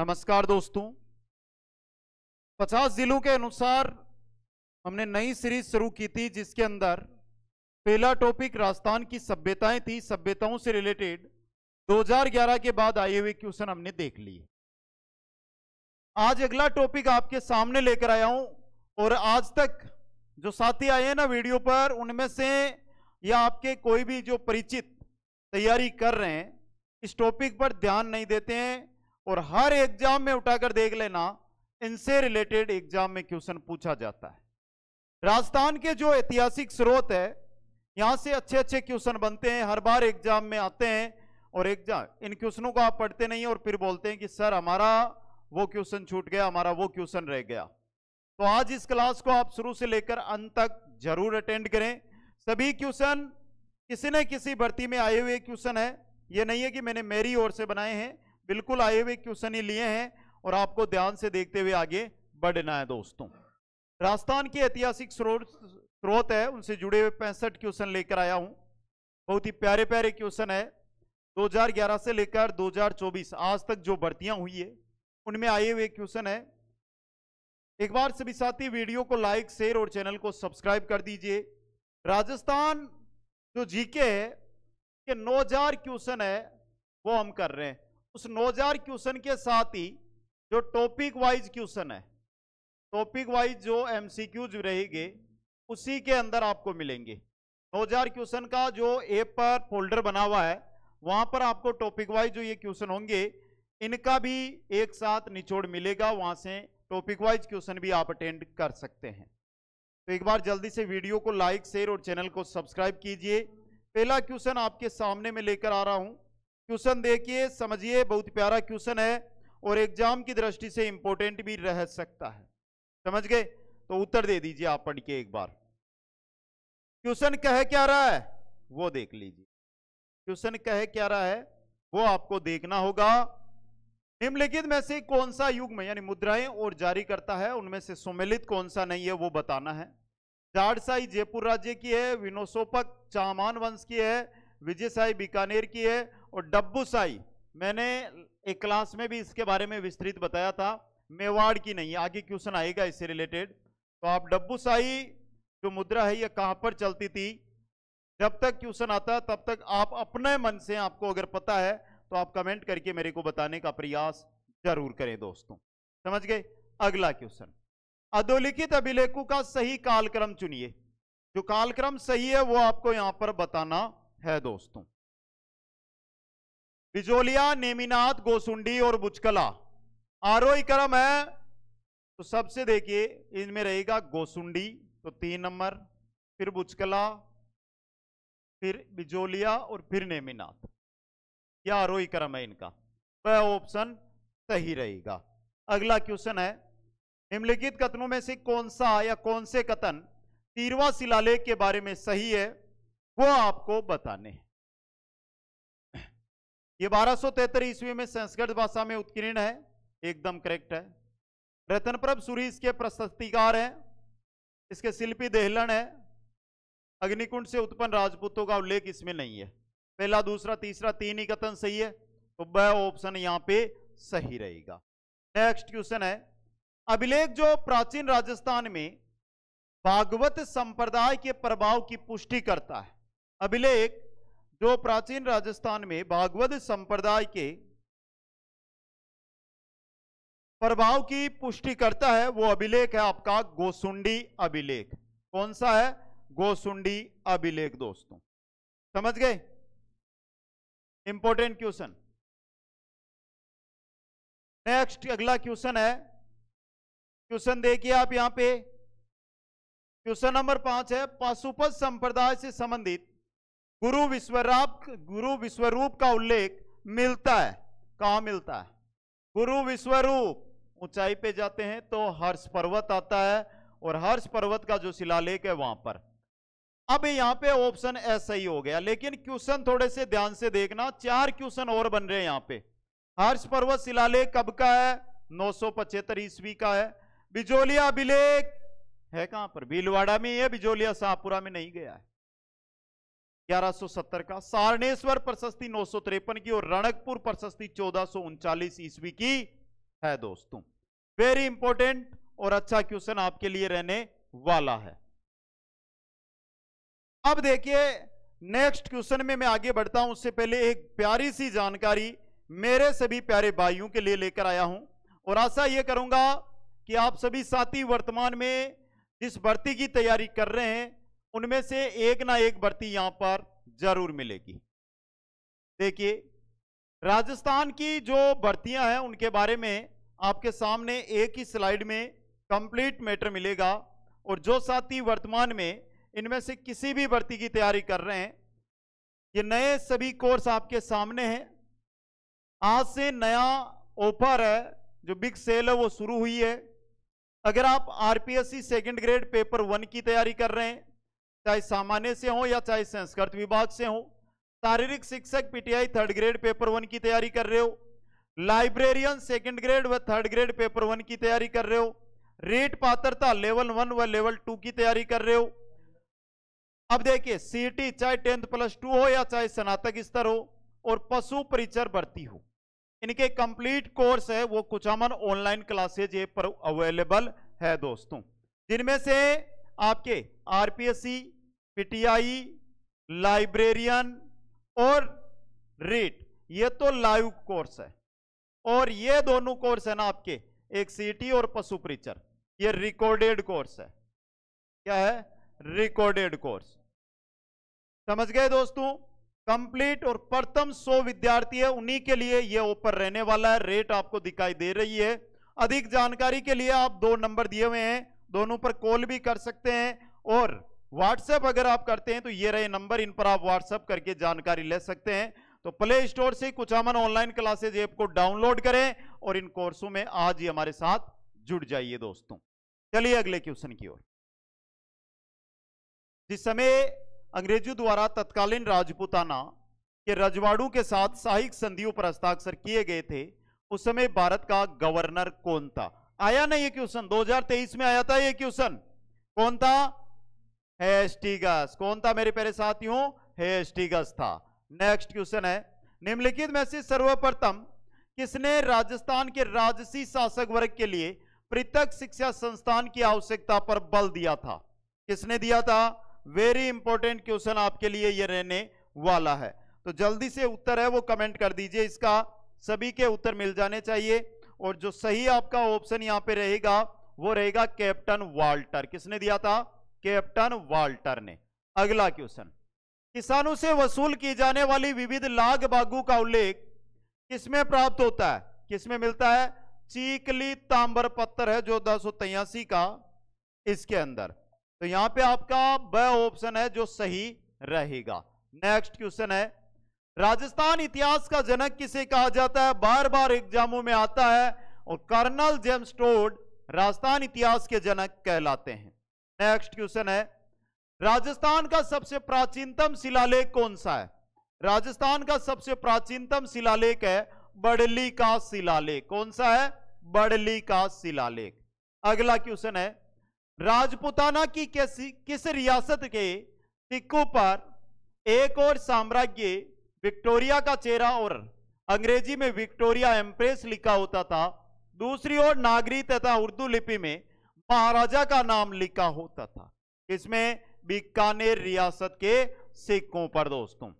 नमस्कार दोस्तों 50 जिलों के अनुसार हमने नई सीरीज शुरू की थी जिसके अंदर पहला टॉपिक राजस्थान की सभ्यताएं थी सभ्यताओं से रिलेटेड 2011 के बाद आए हुए क्वेश्चन हमने देख लिए आज अगला टॉपिक आपके सामने लेकर आया हूं और आज तक जो साथी आए हैं ना वीडियो पर उनमें से या आपके कोई भी जो परिचित तैयारी कर रहे हैं इस टॉपिक पर ध्यान नहीं देते हैं और हर एग्जाम में उठाकर देख लेना इनसे रिलेटेड एग्जाम में क्वेश्चन पूछा जाता है राजस्थान के जो ऐतिहासिक स्रोत है यहां से अच्छे अच्छे क्वेश्चन बनते हैं हर बार एग्जाम में आते हैं और एग्जाम इन क्वेश्चनों को आप पढ़ते नहीं और फिर बोलते हैं कि सर हमारा वो क्वेश्चन छूट गया हमारा वो क्वेश्चन रह गया तो आज इस क्लास को आप शुरू से लेकर अंत तक जरूर अटेंड करें सभी क्वेश्चन किसी न किसी भर्ती में आए हुए क्वेश्चन है ये नहीं है कि मैंने मेरी ओर से बनाए हैं बिल्कुल आए हुए क्वेश्चन ही लिए हैं और आपको ध्यान से देखते हुए आगे बढ़ना है दोस्तों राजस्थान के ऐतिहासिक स्रोत स्रोत है उनसे जुड़े हुए पैंसठ क्वेश्चन लेकर आया हूं बहुत ही प्यारे प्यारे क्वेश्चन है 2011 से लेकर 2024 आज तक जो भर्तियां हुई है उनमें आए हुए क्वेश्चन है एक बार सभी साथी वीडियो को लाइक शेयर और चैनल को सब्सक्राइब कर दीजिए राजस्थान जो जीके है नौ हजार क्वेश्चन है वो हम कर रहे हैं उस नोजार क्वेश्चन के साथ ही जो टॉपिक वाइज क्वेश्चन है टॉपिक वाइज जो एमसीक्यूज रहेंगे उसी के अंदर आपको मिलेंगे नोजार क्वेश्चन का जो ए पर फोल्डर बना हुआ है वहां पर आपको टॉपिक वाइज जो ये क्वेश्चन होंगे इनका भी एक साथ निचोड़ मिलेगा वहां से टॉपिक वाइज क्वेश्चन भी आप अटेंड कर सकते हैं तो एक बार जल्दी से वीडियो को लाइक शेयर और चैनल को सब्सक्राइब कीजिए पहला क्वेश्चन आपके सामने में लेकर आ रहा हूं क्वेश्चन देखिए समझिए बहुत प्यारा क्वेश्चन है और एग्जाम की दृष्टि से इंपॉर्टेंट भी रह सकता है समझ गए तो उत्तर दे दीजिए आप पढ़ के एक बार क्वेश्चन कहे क्या रहा है वो देख लीजिए क्वेश्चन कहे क्या रहा है वो आपको देखना होगा निम्नलिखित में से कौन सा युग में यानी मुद्राएं और जारी करता है उनमें से सुमिलित कौन सा नहीं है वो बताना है जाड़साई जयपुर राज्य की है विनोसोपक चामान वंश की है विजयसाई बीकानेर की है और साई मैंने एक क्लास में भी इसके बारे में विस्तृत बताया था मेवाड़ की नहीं आगे क्वेश्चन आएगा इससे रिलेटेड तो आप साई जो मुद्रा है यह कहाँ पर चलती थी जब तक क्वेश्चन आता तब तक आप अपने मन से आपको अगर पता है तो आप कमेंट करके मेरे को बताने का प्रयास जरूर करें दोस्तों समझ गए अगला क्वेश्चन अधोलिखित अभिलेखों का सही कालक्रम चुनिए जो कालक्रम सही है वो आपको यहां पर बताना है दोस्तों बिजोलिया नेमिनाथ गोसुंडी और बुचकला आरोही क्रम है तो सबसे देखिए इनमें रहेगा गोसुंडी तो तीन नंबर फिर बुचकला फिर बिजोलिया और फिर नेमिनाथ यह आरोही क्रम है इनका वह तो ऑप्शन सही रहेगा अगला क्वेश्चन है निम्नलिखित कथनों में से कौन सा या कौन से कथन तीरवा शिलालेख के बारे में सही है वो आपको बताने हैं ये बारह सौ ईस्वी में संस्कृत भाषा में उत्कीर्ण है एकदम करेक्ट है रतनप्रभ सूरी इसके प्रशस्तिकार हैं इसके शिल्पी देहलन है अग्निकुंड से उत्पन्न राजपूतों का उल्लेख इसमें नहीं है पहला दूसरा तीसरा तीन ही कथन सही है तो वह ऑप्शन यहाँ पे सही रहेगा नेक्स्ट क्वेश्चन है अभिलेख जो प्राचीन राजस्थान में भागवत संप्रदाय के प्रभाव की पुष्टि करता है अभिलेख जो प्राचीन राजस्थान में भागवत संप्रदाय के प्रभाव की पुष्टि करता है वो अभिलेख है आपका गोसुंडी अभिलेख कौन सा है गोसुंडी अभिलेख दोस्तों समझ गए इंपॉर्टेंट क्वेश्चन नेक्स्ट अगला क्वेश्चन है क्वेश्चन देखिए आप यहां पे क्वेश्चन नंबर पांच है पाशुपत संप्रदाय से संबंधित गुरु विश्वराप गुरु विश्वरूप का उल्लेख मिलता है कहा मिलता है गुरु विश्वरूप ऊंचाई पे जाते हैं तो हर्ष पर्वत आता है और हर्ष पर्वत का जो शिलालेख है वहां पर अब यहां पे ऑप्शन ऐसा ही हो गया लेकिन क्वेश्चन थोड़े से ध्यान से देखना चार क्वेश्चन और बन रहे हैं यहां पे हर्ष पर्वत शिलालेख कब का है नौ सौ पचहत्तर ईस्वी का है बिजोलिया अभिलेख है कहां पर भीलवाड़ा में है बिजोलिया शाहपुरा में नहीं गया है 1170 का सारणेश्वर प्रशस्ति नौ की और रणकपुर प्रशस्ति चौदह ईस्वी की है दोस्तों वेरी इंपॉर्टेंट और अच्छा क्वेश्चन आपके लिए रहने वाला है अब देखिए नेक्स्ट क्वेश्चन में मैं आगे बढ़ता हूं उससे पहले एक प्यारी सी जानकारी मेरे सभी प्यारे भाइयों के लिए लेकर आया हूं और आशा यह करूंगा कि आप सभी साथी वर्तमान में जिस भर्ती की तैयारी कर रहे हैं उनमें से एक ना एक भर्ती यहां पर जरूर मिलेगी देखिए राजस्थान की जो भर्तियां हैं उनके बारे में आपके सामने एक ही स्लाइड में कंप्लीट मैटर मिलेगा और जो साथी वर्तमान में इनमें से किसी भी भर्ती की तैयारी कर रहे हैं ये नए सभी कोर्स आपके सामने हैं आज से नया ऑफर है जो बिग सेल है वो शुरू हुई है अगर आप RPSC second grade paper one की तैयारी कर रहे हैं चाहे सामान्य से हो या चाहे संस्कृत विभाग से हो शारीरिक शिक्षक PTI third grade paper one की तैयारी कर रहे हो लाइब्रेरियन सेकंड ग्रेड व थर्ड ग्रेड पेपर वन की तैयारी कर रहे हो रेट पात्रता लेवल वन व लेवल टू की तैयारी कर रहे हो अब देखिए सीटी e चाहे टेंथ प्लस टू हो या चाहे स्नातक स्तर हो और पशु परिचर भर्ती हो इनके कंप्लीट कोर्स है वो कुछ अमन ऑनलाइन क्लासेज ये पर अवेलेबल है दोस्तों जिनमें से आपके आरपीएससी पीटीआई लाइब्रेरियन और रीट ये तो लाइव कोर्स है और ये दोनों कोर्स है ना आपके एक सीटी और पशु प्रीचर ये रिकॉर्डेड कोर्स है क्या है रिकॉर्डेड कोर्स समझ गए दोस्तों कंप्लीट और प्रथम सो विद्यार्थी है उन्हीं के लिए ये ऊपर रहने वाला है रेट आपको दिखाई दे रही है अधिक जानकारी के लिए आप दो नंबर दिए हुए हैं दोनों पर कॉल भी कर सकते हैं और व्हाट्सएप अगर आप करते हैं तो ये रहे नंबर इन पर आप व्हाट्सएप करके जानकारी ले सकते हैं तो प्ले स्टोर से कुछ अमन ऑनलाइन क्लासेज ऐप को डाउनलोड करें और इन कोर्सों में आज ही हमारे साथ जुड़ जाइए दोस्तों चलिए अगले क्वेश्चन की ओर जिस समय अंग्रेजों द्वारा तत्कालीन राजपूताना के रजवाड़ू के साथ साहिक संधियों पर हस्ताक्षर किए गए थे उस समय भारत का गवर्नर कौन था आया ना ये क्वेश्चन 2023 में आया था ये क्वेश्चन कौन था हेस्टिगस कौन था मेरे पहले साथियों हेस्टिगस था नेक्स्ट क्वेश्चन है निम्नलिखित में से सर्वप्रथम किसने राजस्थान के राजसी शासक वर्ग के लिए पृथक शिक्षा संस्थान की आवश्यकता पर बल दिया था किसने दिया था वेरी इंपॉर्टेंट क्वेश्चन आपके लिए ये रहने वाला है तो जल्दी से उत्तर है वो कमेंट कर दीजिए इसका सभी के उत्तर मिल जाने चाहिए और जो सही आपका ऑप्शन यहाँ पे रहेगा वो रहेगा कैप्टन वाल्टर किसने दिया था कैप्टन वाल्टर ने अगला क्वेश्चन किसानों से वसूल की जाने वाली विविध लाग बागू का उल्लेख किसमें प्राप्त होता है किसमें मिलता है चीकली तांबर पत्थर है जो दस का इसके अंदर तो यहां पे आपका ब ऑप्शन है जो सही रहेगा नेक्स्ट क्वेश्चन है राजस्थान इतिहास का जनक किसे कहा जाता है बार बार एग्जामों में आता है और कर्नल जेम्स टोड राजस्थान इतिहास के जनक कहलाते हैं नेक्स्ट क्वेश्चन है राजस्थान का सबसे प्राचीनतम शिलालेख कौन सा है राजस्थान का सबसे प्राचीनतम शिलालेख है बड़ली का शिलालेख कौन सा है बड़ली का शिलालेख अगला क्वेश्चन है राजपुताना की कैसी किस रियासत के सिक्कों पर एक और साम्राज्य विक्टोरिया का चेहरा और अंग्रेजी में विक्टोरिया एम्प्रेस लिखा होता था दूसरी ओर नागरी तथा उर्दू लिपि में महाराजा का नाम लिखा होता था इसमें बीकानेर रियासत के सिक्कों पर दोस्तों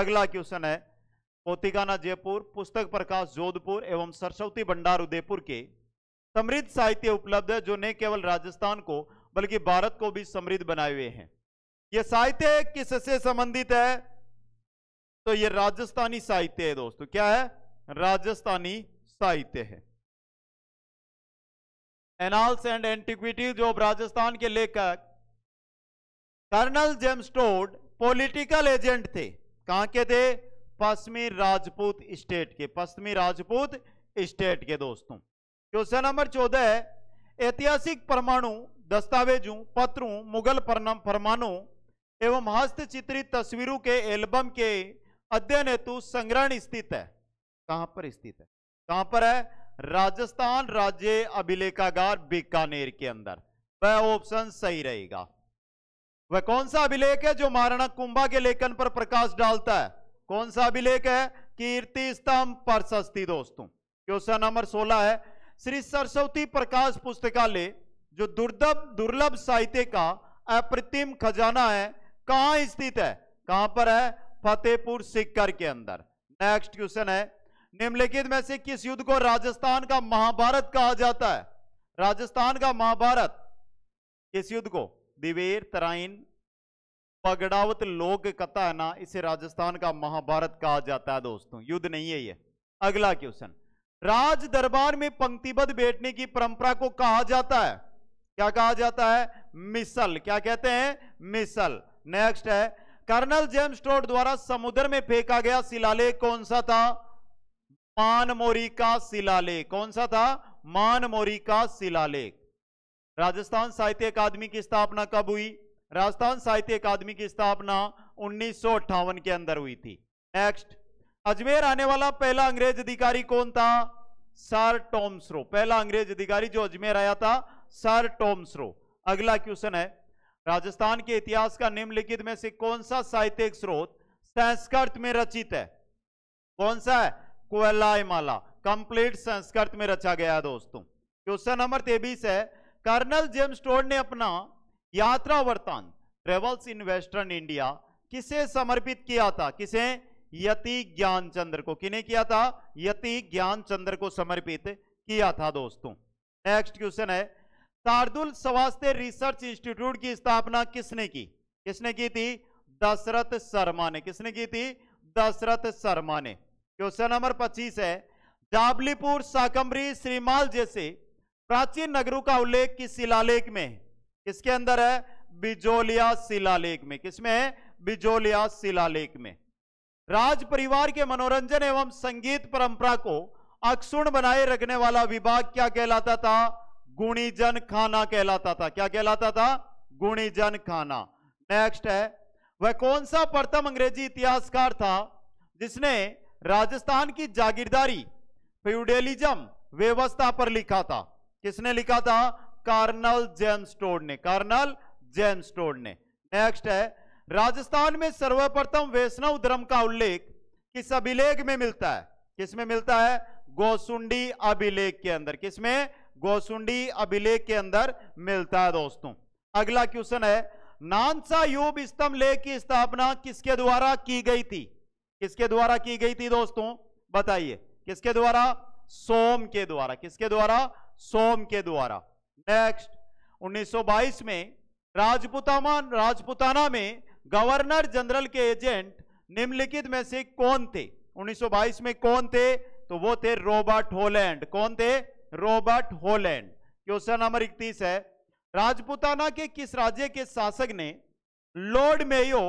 अगला क्वेश्चन है पोतिकाना जयपुर पुस्तक प्रकाश जोधपुर एवं सरस्वती भंडार उदयपुर के समृद्ध साहित्य उपलब्ध है जो न केवल राजस्थान को बल्कि भारत को भी समृद्ध बनाए हुए हैं यह साहित्य किससे संबंधित है तो यह राजस्थानी साहित्य है दोस्तों क्या है राजस्थानी साहित्य है annals and antiquities of Rajasthan के लेखक colonel James Tod political agent थे कहां के थे पश्चिमी राजपूत स्टेट के पश्चिमी राजपूत स्टेट के दोस्तों क्वेश्चन नंबर चौदह ऐतिहासिक परमाणु दस्तावेजों पत्रों मुगल फरमानों एवं हस्तचित्रित तस्वीरों के एल्बम के अध्ययन हेतु संग्रहण स्थित है कहां पर स्थित है कहां पर है राजस्थान राज्य अभिलेखागार बीकानेर के अंदर वह ऑप्शन सही रहेगा वह कौन सा अभिलेख है जो महाराणा कुंभा के लेखन पर प्रकाश डालता है कौन सा अभिलेख है कीर्ति स्तंभ प्रशस्ति दोस्तों क्वेश्चन नंबर सोलह है श्री सरस्वती प्रकाश पुस्तकालय जो दुर्लभ दुर्लभ साहित्य का अप्रतिम खजाना है कहां स्थित है कहां पर है फतेहपुर सिक्कर के अंदर नेक्स्ट क्वेश्चन है निम्नलिखित में से किस युद्ध को राजस्थान का महाभारत कहा जाता है राजस्थान का महाभारत किस युद्ध को दिवेर तराइन पगड़ावत लोक कथा है ना इसे राजस्थान का महाभारत कहा जाता है दोस्तों युद्ध नहीं है ये अगला क्वेश्चन राज दरबार में पंक्तिबद्ध बैठने की परंपरा को कहा जाता है क्या कहा जाता है मिसल क्या कहते हैं मिसल नेक्स्ट है कर्नल जेम्स टोड द्वारा समुद्र में फेंका गया शिलालेख कौन सा था मानमोरी का शिलालेख कौन सा था मानमोरी का शिलालेख राजस्थान साहित्य अकादमी की स्थापना कब हुई राजस्थान साहित्य अकादमी की स्थापना उन्नीस के अंदर हुई थी नेक्स्ट अजमेर आने वाला पहला अंग्रेज अधिकारी कौन था सर टॉम्सरो पहला अंग्रेज अधिकारी जो अजमेर आया था सर टॉम्सरो अगला क्वेश्चन है राजस्थान के इतिहास का निम्नलिखित में से कौन सा साहित्यिक स्रोत संस्कृत में रचित है कौन सा है कोयलाई कंप्लीट संस्कृत में रचा गया है दोस्तों क्वेश्चन नंबर तेबीस है कर्नल जेम्स टोड ने अपना यात्रा वर्तान ट्रेवल्स इन वेस्टर्न इंडिया किसे समर्पित किया था किसे यति ज्ञानचंद्र को किने किया था यति ज्ञानचंद्र को समर्पित किया था दोस्तों नेक्स्ट क्वेश्चन है तारदुल स्वास्थ्य रिसर्च इंस्टीट्यूट की स्थापना किसने की किसने की थी दशरथ शर्मा ने किसने की थी दशरथ शर्मा ने क्वेश्चन नंबर 25 है जाबलीपुर साकम्बरी श्रीमाल जैसे प्राचीन नगरों का उल्लेख किस शिलालेख में किसके अंदर है बिजोलिया शिलालेख में किसमें है बिजोलिया शिलालेख में राज परिवार के मनोरंजन एवं संगीत परंपरा को अक्षुण बनाए रखने वाला विभाग क्या कहलाता था गुणीजन खाना कहलाता था क्या कहलाता था गुणीजन खाना नेक्स्ट है वह कौन सा प्रथम अंग्रेजी इतिहासकार था जिसने राजस्थान की जागीरदारी फ्यूडलिज्म व्यवस्था पर लिखा था किसने लिखा था कार्नल जेम्स टोड ने कार्नल जेम्स टोड ने नेक्स्ट है राजस्थान में सर्वप्रथम वैष्णव धर्म का उल्लेख किस अभिलेख में मिलता है किसमें मिलता है गोसुंडी अभिलेख के अंदर किसमें गोसुंडी अभिलेख के अंदर मिलता है दोस्तों अगला क्वेश्चन है नानसा युव स्तंभ लेख की स्थापना किसके द्वारा की गई थी किसके द्वारा की गई थी दोस्तों बताइए किसके द्वारा सोम के द्वारा किसके द्वारा सोम के द्वारा नेक्स्ट 1922 में राजपुतामान राजपुताना में गवर्नर जनरल के एजेंट निम्नलिखित में से कौन थे 1922 में कौन थे तो वो थे रॉबर्ट होलैंड कौन थे रॉबर्ट होलैंड क्वेश्चन नंबर इकतीस है राजपुताना के किस राज्य के शासक ने लॉर्ड मेयो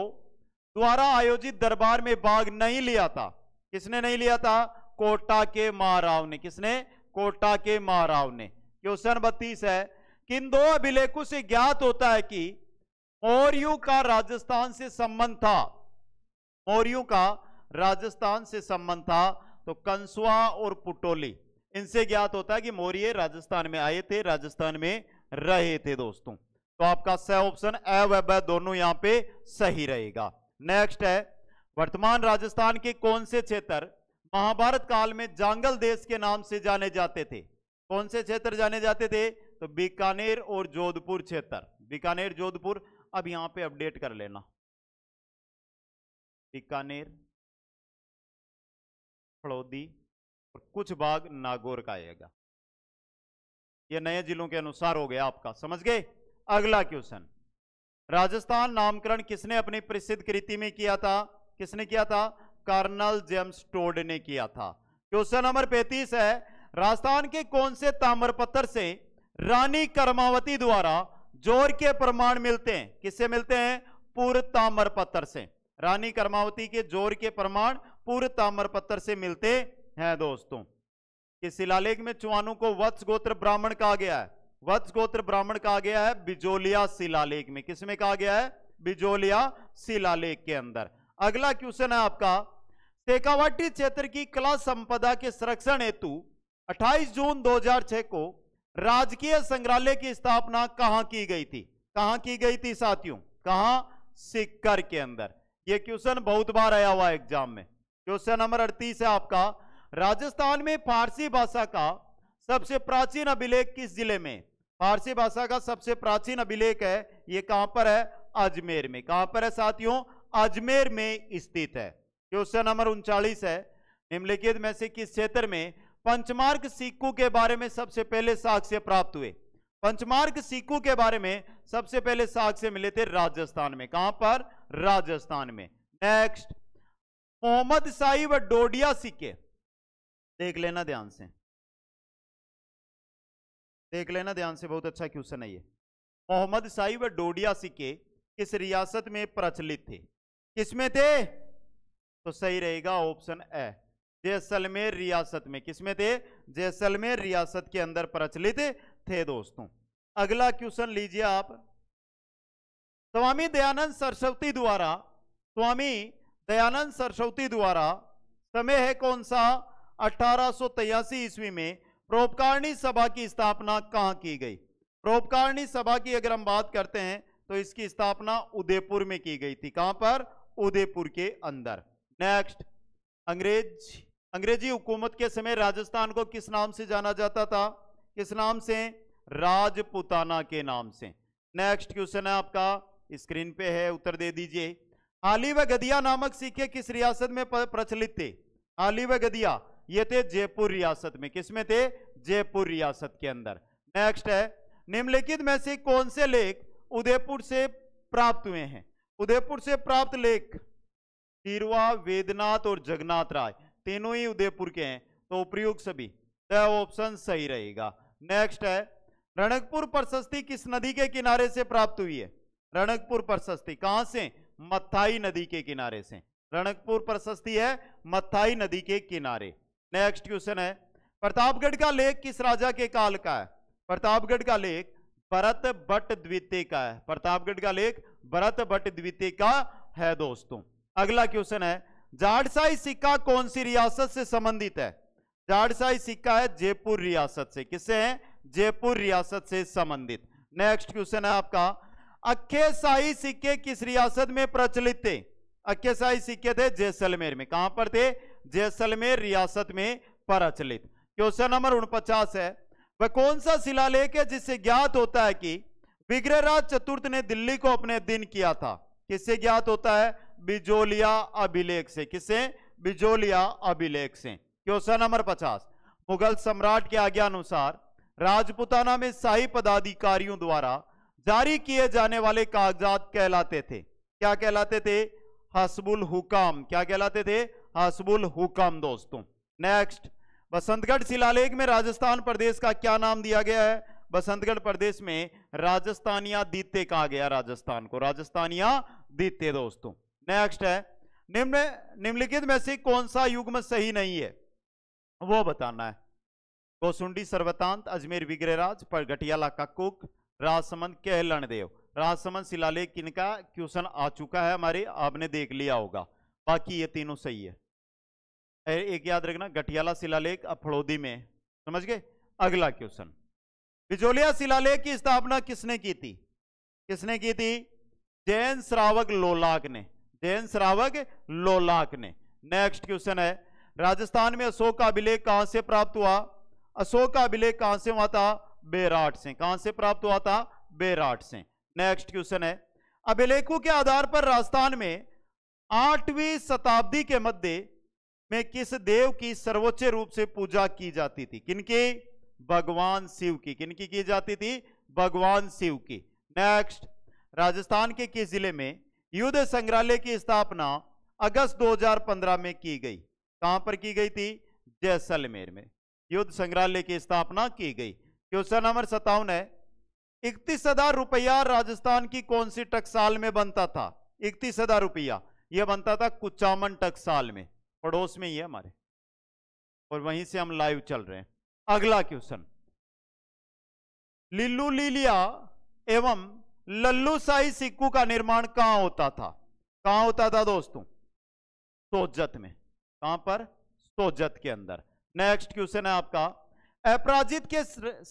द्वारा आयोजित दरबार में भाग नहीं लिया था किसने नहीं लिया था कोटा के महाराव ने किसने कोटा के महाराव ने क्वेश्चन बत्तीस है किन दो अभिलेखों से ज्ञात होता है कि मौर्यों का राजस्थान से संबंध था मौर्यों का राजस्थान से संबंध था तो कंसुआ और पुटोली इनसे ज्ञात होता है कि मौर्य राजस्थान में आए थे राजस्थान में रहे थे दोस्तों तो आपका सह ऑप्शन व दोनों यहां पे सही रहेगा नेक्स्ट है वर्तमान राजस्थान के कौन से क्षेत्र महाभारत काल में जांगल देश के नाम से जाने जाते थे कौन से क्षेत्र जाने जाते थे तो बीकानेर और जोधपुर क्षेत्र बीकानेर जोधपुर अब यहां पे अपडेट कर लेना बीकानेर फड़ौदी और कुछ भाग नागौर का आएगा यह नए जिलों के अनुसार हो गया आपका समझ गए अगला क्वेश्चन राजस्थान नामकरण किसने अपनी प्रसिद्ध कृति में किया था किसने किया था कर्नल जेम्स टोड ने किया था क्वेश्चन नंबर पैंतीस है राजस्थान के कौन से ताम्रपत्र से रानी कर्मावती द्वारा जोर के प्रमाण मिलते हैं किससे मिलते हैं पूर्व पत्थर से रानी कर्मावती के जोर के प्रमाण पूर्व पत्थर से मिलते हैं दोस्तों इस शिलालेख में चुवानों को वत्स गोत्र ब्राह्मण कहा गया है वत्स गोत्र ब्राह्मण कहा गया है बिजोलिया शिलालेख में किसमें कहा गया है बिजोलिया शिलालेख के अंदर अगला क्वेश्चन है आपका टेकावाटी क्षेत्र की कला संपदा के संरक्षण हेतु 28 जून 2006 को राजकीय संग्रहालय की स्थापना कहां की गई थी कहां की गई थी साथियों कहा सिक्कर के अंदर यह क्वेश्चन बहुत बार आया हुआ एग्जाम में क्वेश्चन नंबर अड़तीस है आपका राजस्थान में फारसी भाषा का सबसे प्राचीन अभिलेख किस जिले में फारसी भाषा का सबसे प्राचीन अभिलेख है ये कहां पर है अजमेर में कहां पर है साथियों अजमेर में स्थित है क्वेश्चन नंबर उनचालीस है निम्नलिखित में से किस क्षेत्र में पंचमार्ग सिक्कू के बारे में सबसे पहले साक्ष्य प्राप्त हुए पंचमार्ग सिक्कू के बारे में सबसे पहले साक्ष्य मिले थे राजस्थान में कहां पर राजस्थान में नेक्स्ट मोहम्मद साहिब डोडिया सिक्के देख लेना ध्यान से देख लेना ध्यान से बहुत अच्छा क्वेश्चन है ये मोहम्मद शाही व डोडिया सिक्के किस रियासत में प्रचलित थे किसमें थे तो सही रहेगा ऑप्शन ए जैसलमेर रियासत में किसमें थे जैसलमेर रियासत के अंदर प्रचलित थे दोस्तों अगला क्वेश्चन लीजिए आप स्वामी दयानंद सरस्वती द्वारा स्वामी दयानंद सरस्वती द्वारा समय है कौन सा अठारह ईस्वी में प्रोपकारिणी सभा की स्थापना कहाँ की गई प्रोपकारिणी सभा की अगर हम बात करते हैं तो इसकी स्थापना उदयपुर में की गई थी कहां पर उदयपुर के अंदर नेक्स्ट अंग्रेज अंग्रेजी हुकूमत के समय राजस्थान को किस नाम से जाना जाता था किस नाम से राजपुताना के नाम से नेक्स्ट क्वेश्चन है आपका स्क्रीन पे है उत्तर दे दीजिए आली व गदिया नामक सिक्के किस रियासत में प्रचलित थे आली व गदिया ये थे जयपुर रियासत में किसमें थे जयपुर रियासत के अंदर नेक्स्ट है निम्नलिखित में से कौन से लेख उदयपुर से प्राप्त हुए हैं उदयपुर से प्राप्त लेख तीरवा वेदनाथ और जगन्नाथ राय तीनों ही उदयपुर के हैं तो उपयुक्त सभी ऑप्शन तो सही रहेगा नेक्स्ट है रणकपुर प्रशस्ति किस नदी के किनारे से प्राप्त हुई है रणकपुर प्रशस्ति कहां से मथाई नदी के किनारे से रणकपुर प्रशस्ति है मथाई नदी के किनारे नेक्स्ट क्वेश्चन है प्रतापगढ़ का लेख किस राजा के काल का है प्रतापगढ़ का लेख भरत भट्ट द्वितीय का है प्रतापगढ़ का लेख भरत भट्ट द्वितीय का है दोस्तों अगला क्वेश्चन है जाड़साई सिक्का कौन सी रियासत से संबंधित है जाड़साई सिक्का है जयपुर रियासत से किससे है जयपुर रियासत से संबंधित नेक्स्ट क्वेश्चन है आपका अखे शाही सिक्के किस रियासत में प्रचलित थे अखे शाही सिक्के थे जैसलमेर में कहां पर थे जैसलमेर रियासत में प्रचलित क्वेश्चन नंबर उनपचास है वह कौन सा शिलालेख है जिससे ज्ञात होता है कि विग्रहराज चतुर्थ ने दिल्ली को अपने दिन किया था किससे ज्ञात होता है बिजोलिया अभिलेख से किससे बिजोलिया अभिलेख से क्वेश्चन नंबर पचास मुगल सम्राट के आज्ञा अनुसार राजपुताना में शाही पदाधिकारियों द्वारा जारी किए जाने वाले कागजात कहलाते थे क्या कहलाते थे हसबुल हुकाम क्या कहलाते थे हसबुल हुकम दोस्तों नेक्स्ट बसंतगढ़ शिलालेख में राजस्थान प्रदेश का क्या नाम दिया गया है बसंतगढ़ प्रदेश में राजस्थानिया दीते कहा गया राजस्थान को राजस्थानिया दीत्य दोस्तों नेक्स्ट है निम्न निम्नलिखित में से कौन सा युग्म सही नहीं है वो बताना है कोसुंडी सर्वतांत अजमेर विग्रहराज पर घटियाला का कुक राजसमंद कहलन देव राजसमंद शिलालेख किनका क्वेश्चन आ चुका है हमारे आपने देख लिया होगा बाकी ये तीनों सही है एक याद रखना गटियाला शिलालेख अफड़ोदी में समझ गए अगला क्वेश्चन बिजोलिया शिलालेख की स्थापना किसने की थी किसने की थी जैन श्रावक लोलाक ने जैन श्रावक लोलाक ने नेक्स्ट क्वेश्चन है राजस्थान में अशोक का अभिलेख कहां से प्राप्त हुआ अशोक का अभिलेख कहां से हुआ था बेराट से कहां से प्राप्त हुआ था बेराट से नेक्स्ट क्वेश्चन है अभिलेखों के आधार पर राजस्थान में आठवीं शताब्दी के मध्य में किस देव की सर्वोच्च रूप से पूजा की जाती थी किनकी भगवान शिव की किनकी की जाती थी भगवान शिव की नेक्स्ट राजस्थान के किस जिले में युद्ध संग्रहालय की स्थापना अगस्त 2015 में की गई कहां पर की गई थी जैसलमेर में युद्ध संग्रहालय की स्थापना की गई क्वेश्चन नंबर सत्तावन है इकतीस हजार रुपया राजस्थान की कौन सी टकसाल में बनता था इकतीस हजार रुपया यह बनता था कुचामन टकसाल में पड़ोस में ही है हमारे और वहीं से हम लाइव चल रहे हैं अगला क्वेश्चन लिल्लू लीलिया एवं लल्लू साई सिक्कू का निर्माण कहां होता था कहां होता था दोस्तों सोजत में कहां पर सोजत के अंदर नेक्स्ट क्वेश्चन है आपका अपराजित के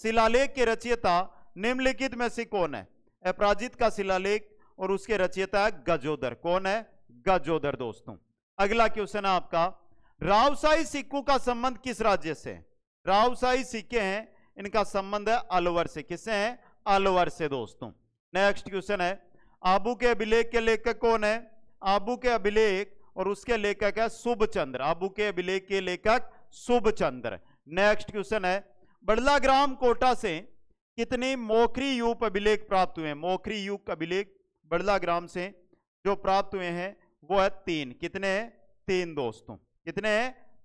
शिलालेख के रचयिता निम्नलिखित में से कौन है अपराजित का शिलालेख और उसके रचयिता गजोदर कौन है गजोदर दोस्तों अगला क्वेश्चन है आपका रावसाई सिक्कों का संबंध किस राज्य से रावसाई सिक्के हैं इनका संबंध है अलवर से किससे है अलवर से दोस्तों नेक्स्ट क्वेश्चन है आबू के अभिलेख के लेखक कौन है आबू के अभिलेख और उसके लेखक है शुभ चंद्र आबू के अभिलेख के लेखक शुभ चंद्र नेक्स्ट क्वेश्चन है बड़ला ग्राम कोटा से कितने मोखरी युप अभिलेख प्राप्त हुए हैं मोखरी युग अभिलेख बड़ला ग्राम से जो प्राप्त हुए हैं वो है तीन कितने तीन दोस्तों कितने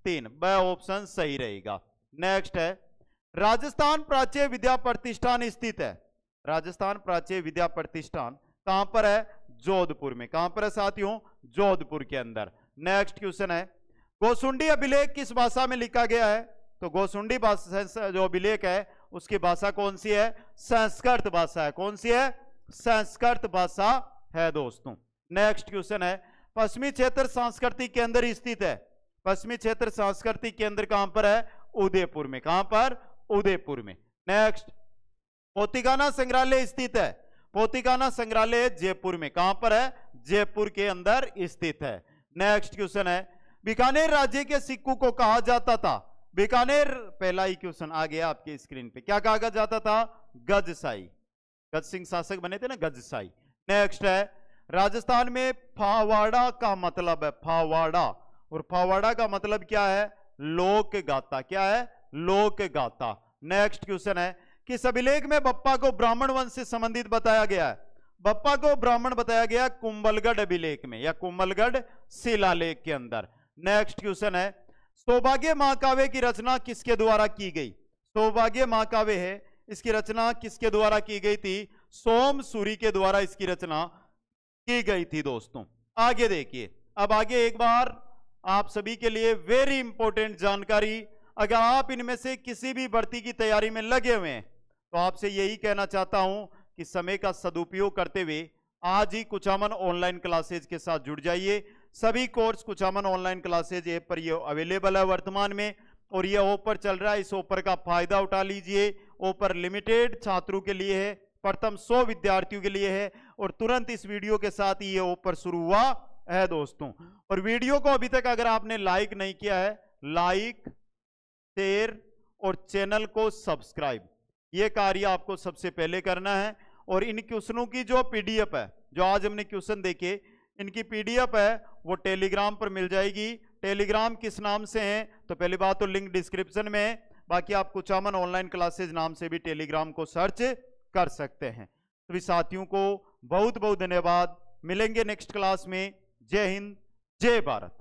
तीन वह ऑप्शन सही रहेगा नेक्स्ट है राजस्थान प्राचीय विद्या प्रतिष्ठान स्थित है राजस्थान प्राचीय विद्या प्रतिष्ठान कहां पर है जोधपुर में कहां पर है साथियों जोधपुर के अंदर नेक्स्ट क्वेश्चन है गोसुंडी अभिलेख किस भाषा में लिखा गया है तो गोसुंडी भाषा जो अभिलेख है उसकी भाषा कौन सी है संस्कृत भाषा है कौन सी है संस्कृत भाषा है दोस्तों नेक्स्ट क्वेश्चन है पश्चिमी क्षेत्र संस्कृति के अंदर स्थित है पश्चिमी क्षेत्र संस्कृति केंद्र कहां पर है उदयपुर में कहां पर उदयपुर में नेक्स्ट पोतिकाना संग्रहालय स्थित है पोतिकाना संग्रहालय जयपुर में कहां पर है जयपुर के अंदर स्थित है नेक्स्ट क्वेश्चन है बीकानेर राज्य के सिक्कू को कहा जाता था बीकानेर पहला ही क्वेश्चन आ गया आपके स्क्रीन पे क्या कहा जाता था गजसाई गज सिंह शासक बने थे ना गजसाई नेक्स्ट है राजस्थान में फावाड़ा का मतलब है फावाड़ा और फावाड़ा का मतलब क्या है लोक गाता क्या है लोक गाता नेक्स्ट क्वेश्चन है कि सभिलेख में बप्पा को ब्राह्मण वंश से संबंधित बताया गया है बप्पा को ब्राह्मण बताया गया कुंबलगढ़ अभिलेख में या कुंभलगढ़ शिलालेख के अंदर नेक्स्ट क्वेश्चन है सौभाग्य महाकाव्य की रचना किसके द्वारा की गई सौभाग्य महाकाव्य है इसकी रचना किसके द्वारा की गई थी सोम सूरी के द्वारा इसकी रचना की गई थी दोस्तों आगे देखिए अब आगे एक बार आप सभी के लिए वेरी इंपॉर्टेंट जानकारी अगर आप इनमें से किसी भी भर्ती की तैयारी में लगे हुए हैं तो आपसे यही कहना चाहता हूं कि समय का सदुपयोग करते हुए आज ही कुचामन ऑनलाइन क्लासेज के साथ जुड़ जाइए सभी course Kuchaman online classes app पर ये अवेलेबल है वर्तमान में और ये ऑफर चल रहा है इस ऑफर का फायदा उठा लीजिए ऑफर लिमिटेड छात्रों के लिए है प्रथम सौ विद्यार्थियों के लिए है और तुरंत इस वीडियो के साथ ही ये ऊपर शुरू हुआ है दोस्तों और वीडियो को अभी तक अगर आपने लाइक नहीं किया है लाइक शेयर और चैनल को सब्सक्राइब ये कार्य आपको सबसे पहले करना है और इन क्वेश्चनों की जो पीडीएफ है जो आज हमने क्वेश्चन देखे इनकी पीडीएफ है वो टेलीग्राम पर मिल जाएगी टेलीग्राम किस नाम से है तो पहली बात तो लिंक डिस्क्रिप्शन में है बाकी आप कुछ अमन ऑनलाइन क्लासेज नाम से भी टेलीग्राम को सर्च कर सकते हैं सभी साथियों को बहुत बहुत धन्यवाद मिलेंगे नेक्स्ट क्लास में जय हिंद जय भारत